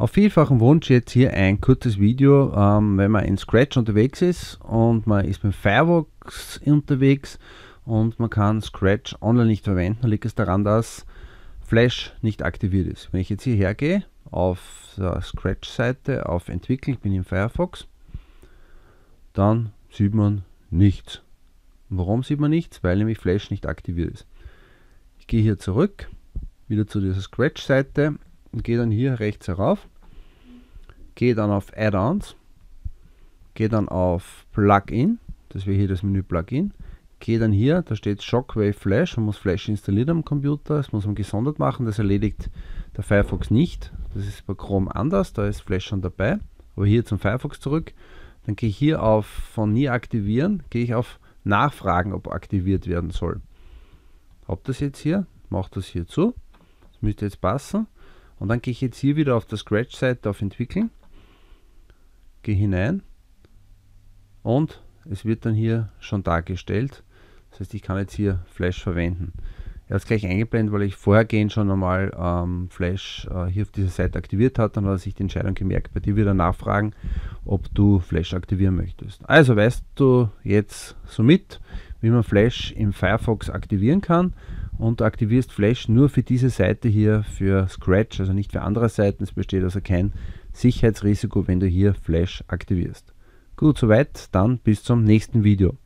auf vielfachen Wunsch jetzt hier ein kurzes Video, ähm, wenn man in Scratch unterwegs ist und man ist mit Firefox unterwegs und man kann Scratch online nicht verwenden, liegt es daran, dass Flash nicht aktiviert ist. Wenn ich jetzt hierher gehe, auf der Scratch-Seite, auf Entwickeln, ich bin in Firefox, dann sieht man nichts. Warum sieht man nichts? Weil nämlich Flash nicht aktiviert ist. Ich gehe hier zurück, wieder zu dieser Scratch-Seite und gehe dann hier rechts herauf gehe dann auf Add-ons, gehe dann auf Plugin, das wäre hier das Menü Plugin, gehe dann hier, da steht Shockwave Flash, man muss Flash installieren am Computer, das muss man gesondert machen, das erledigt der Firefox nicht, das ist bei Chrome anders, da ist Flash schon dabei, aber hier zum Firefox zurück, dann gehe ich hier auf von nie aktivieren, gehe ich auf Nachfragen, ob aktiviert werden soll. Ob das jetzt hier, mache das hier zu, das müsste jetzt passen und dann gehe ich jetzt hier wieder auf der Scratch-Seite auf Entwickeln gehe hinein und es wird dann hier schon dargestellt. Das heißt, ich kann jetzt hier Flash verwenden. Er hat es gleich eingeblendet, weil ich vorhergehend schon einmal ähm, Flash äh, hier auf dieser Seite aktiviert hat. Dann hat er sich die Entscheidung gemerkt, bei dir wieder nachfragen, ob du Flash aktivieren möchtest. Also weißt du jetzt somit, wie man Flash im Firefox aktivieren kann. Und du aktivierst Flash nur für diese Seite hier, für Scratch, also nicht für andere Seiten. Es besteht also kein Sicherheitsrisiko, wenn du hier Flash aktivierst. Gut, soweit, dann bis zum nächsten Video.